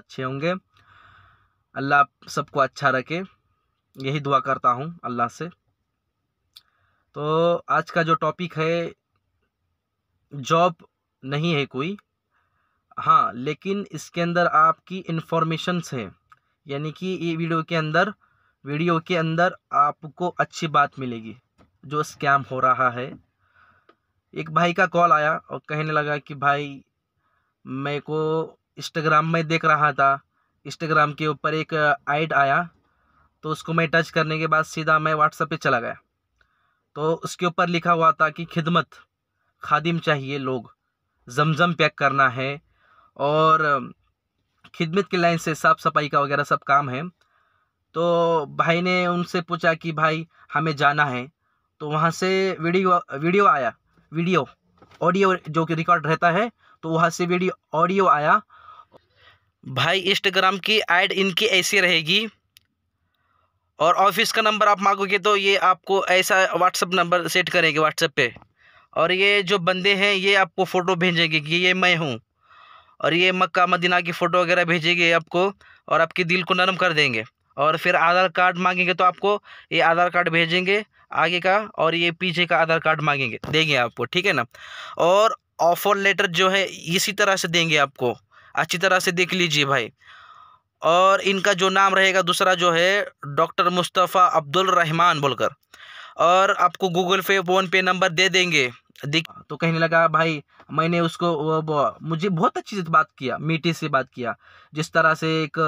अच्छे होंगे अल्लाह सबको अच्छा रखे यही दुआ करता हूँ अल्लाह से तो आज का जो टॉपिक है जॉब नहीं है कोई हाँ लेकिन इसके अंदर आपकी इन्फॉर्मेशंस है यानी कि ये वीडियो के अंदर वीडियो के अंदर आपको अच्छी बात मिलेगी जो स्कैम हो रहा है एक भाई का कॉल आया और कहने लगा कि भाई मेरे को इंस्टाग्राम में देख रहा था इंस्टाग्राम के ऊपर एक ऐड आया तो उसको मैं टच करने के बाद सीधा मैं व्हाट्सएप पे चला गया तो उसके ऊपर लिखा हुआ था कि खिदमत खादिम चाहिए लोग जमजम पैक करना है और खिदमत की लाइन से साफ़ सफाई का वगैरह सब काम है तो भाई ने उनसे पूछा कि भाई हमें जाना है तो वहाँ से वीडियो वीडियो आया वीडियो ऑडियो जो कि रिकॉर्ड रहता है तो वहाँ से वीडियो ऑडियो आया भाई इंस्टाग्राम की ऐड इनकी ऐसी रहेगी और ऑफिस का नंबर आप मांगोगे तो ये आपको ऐसा व्हाट्सअप नंबर सेट करेंगे व्हाट्सएप पे और ये जो बंदे हैं ये आपको फ़ोटो भेजेंगे कि ये मैं हूँ और ये मक्का मदीना की फ़ोटो वगैरह भेजेंगे आपको और आपके दिल को नरम कर देंगे और फिर आधार कार्ड मांगेंगे तो आपको ये आधार कार्ड भेजेंगे आगे का और ये पीछे का आधार कार्ड मांगेंगे देंगे आपको ठीक है ना और ऑफ़र लेटर जो है इसी तरह से देंगे आपको अच्छी तरह से देख लीजिए भाई और इनका जो नाम रहेगा दूसरा जो है डॉक्टर मुस्तफ़ा अब्दुल रहमान बोलकर और आपको गूगल पे फ़ोन पे नंबर दे देंगे दिख तो कहने लगा भाई मैंने उसको वो, वो, मुझे बहुत अच्छी से बात किया मीठी से बात किया जिस तरह से एक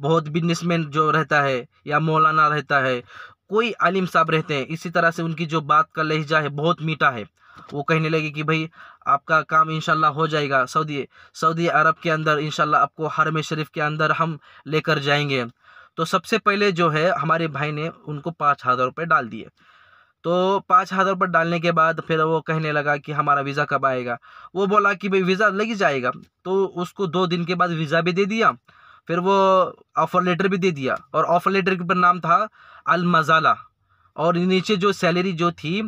बहुत बिजनेसमैन जो रहता है या मौलाना रहता है कोई आलिम साहब रहते हैं इसी तरह से उनकी जो बात का लहजा है बहुत मीठा है वो कहने लगे कि भाई आपका काम इनशाला हो जाएगा सऊदी सऊदी अरब के अंदर इनशाला आपको हरम शरीफ के अंदर हम लेकर जाएंगे तो सबसे पहले जो है हमारे भाई ने उनको पाँच हज़ार रुपये डाल दिए तो पाँच हज़ार रुपये डालने के बाद फिर वो कहने लगा कि हमारा वीज़ा कब आएगा वो बोला कि भाई वीज़ा लग ही जाएगा तो उसको दो दिन के बाद वीज़ा भी दे दिया फिर वो ऑफ़र लेटर भी दे दिया और ऑफ़र लेटर के ऊपर नाम था अल मज़ाला और नीचे जो सैलरी जो थी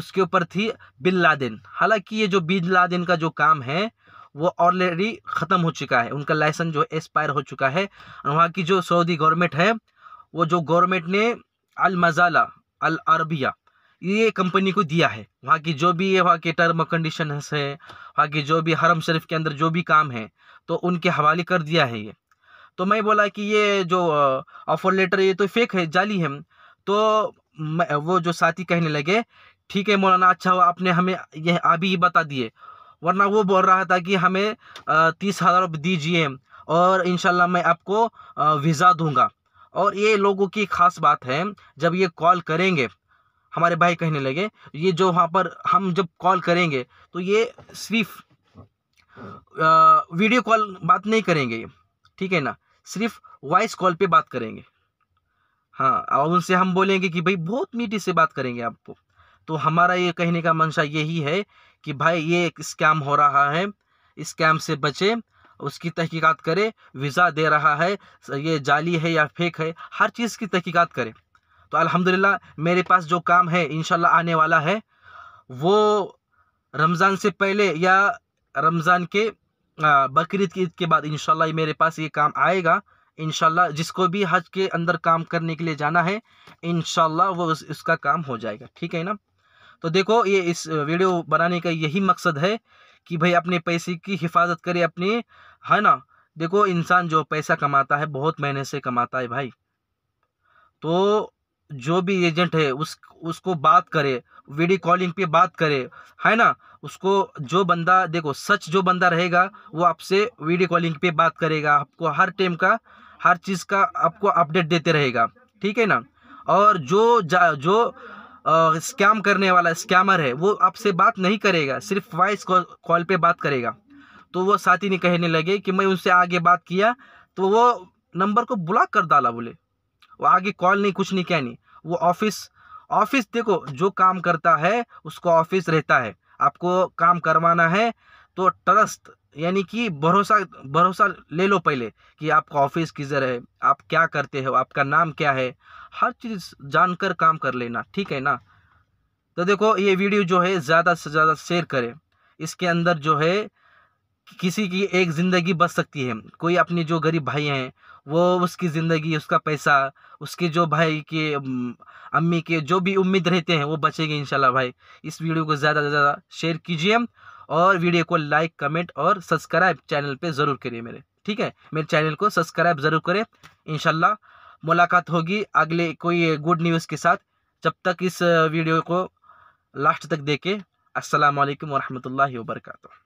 उसके ऊपर थी बिन लादेन हालांकि ये जो बिन लादेन का जो काम है वो ऑलरेडी ख़त्म हो चुका है उनका लाइसेंस जो एक्सपायर हो चुका है वहाँ की जो सऊदी गवर्नमेंट है वो जो गवर्नमेंट ने अल मजाला अल अरबिया ये कंपनी को दिया है वहाँ की जो भी ये वहाँ के टर्म कंडीशन है वहाँ की जो भी हरम शरीफ के अंदर जो भी काम है तो उनके हवाले कर दिया है ये तो मैं बोला कि ये जो ऑफर लेटर ये तो फेक है जाली है तो वो जो साथी कहने लगे ठीक है मौलाना अच्छा हुआ आपने हमें यह अभी ही बता दिए वरना वो बोल रहा था कि हमें तीस हज़ार दीजिए और इन मैं आपको वीज़ा दूंगा और ये लोगों की खास बात है जब ये कॉल करेंगे हमारे भाई कहने लगे ये जो वहाँ पर हम जब कॉल करेंगे तो ये सिर्फ वीडियो कॉल बात नहीं करेंगे ठीक है ना सिर्फ वॉइस कॉल पे बात करेंगे हाँ और उनसे हम बोलेंगे कि भाई बहुत मीठी से बात करेंगे आपको तो हमारा ये कहने का मंशा यही है कि भाई ये एक स्कैम हो रहा है स्कैम से बचे उसकी तहकीकात करे वीज़ा दे रहा है ये जाली है या फेक है हर चीज़ की तहकीकात करें तो अल्हम्दुलिल्लाह मेरे पास जो काम है इन आने वाला है वो रमज़ान से पहले या रमज़ान के बकरीद की ईद के बाद इन मेरे पास ये काम आएगा इन जिसको भी हज के अंदर काम करने के लिए जाना है इन वो उसका काम हो जाएगा ठीक है ना तो देखो ये इस वीडियो बनाने का यही मकसद है कि भाई अपने पैसे की हिफाजत करे अपने है ना देखो इंसान जो पैसा कमाता है बहुत मेहनत से कमाता है भाई तो जो भी एजेंट है उस उसको बात करे वीडियो कॉलिंग पे बात करे है ना उसको जो बंदा देखो सच जो बंदा रहेगा वो आपसे वीडियो कॉलिंग पे बात करेगा आपको हर टाइम का हर चीज़ का आपको अपडेट देते रहेगा ठीक है ना और जो जा, जो स्कैम करने वाला स्कैमर है वो आपसे बात नहीं करेगा सिर्फ वॉइस कॉल पे बात करेगा तो वो साथी ने कहने लगे कि मैं उनसे आगे बात किया तो वो नंबर को ब्लॉक कर डाला बोले वो आगे कॉल नहीं कुछ नहीं क्या नहीं वो ऑफिस ऑफिस देखो जो काम करता है उसको ऑफिस रहता है आपको काम करवाना है तो ट्रस्ट यानी कि भरोसा भरोसा ले लो पहले कि आपका ऑफिस किधर है आप क्या करते हो आपका नाम क्या है हर चीज़ जानकर काम कर लेना ठीक है ना तो देखो ये वीडियो जो है ज़्यादा से ज़्यादा शेयर करें इसके अंदर जो है किसी की एक ज़िंदगी बच सकती है कोई अपने जो गरीब भाई हैं वो उसकी ज़िंदगी उसका पैसा उसके जो भाई के अम्मी के जो भी उम्मीद रहते हैं वो बचेंगे इंशाल्लाह भाई इस वीडियो को ज़्यादा से ज़्यादा शेयर कीजिए और वीडियो को लाइक कमेंट और सब्सक्राइब चैनल पे ज़रूर करिए मेरे ठीक है मेरे चैनल को सब्सक्राइब ज़रूर करें इन मुलाकात होगी अगले कोई गुड न्यूज़ के साथ जब तक इस वीडियो को लास्ट तक देखें असलकम वरहमल वर्का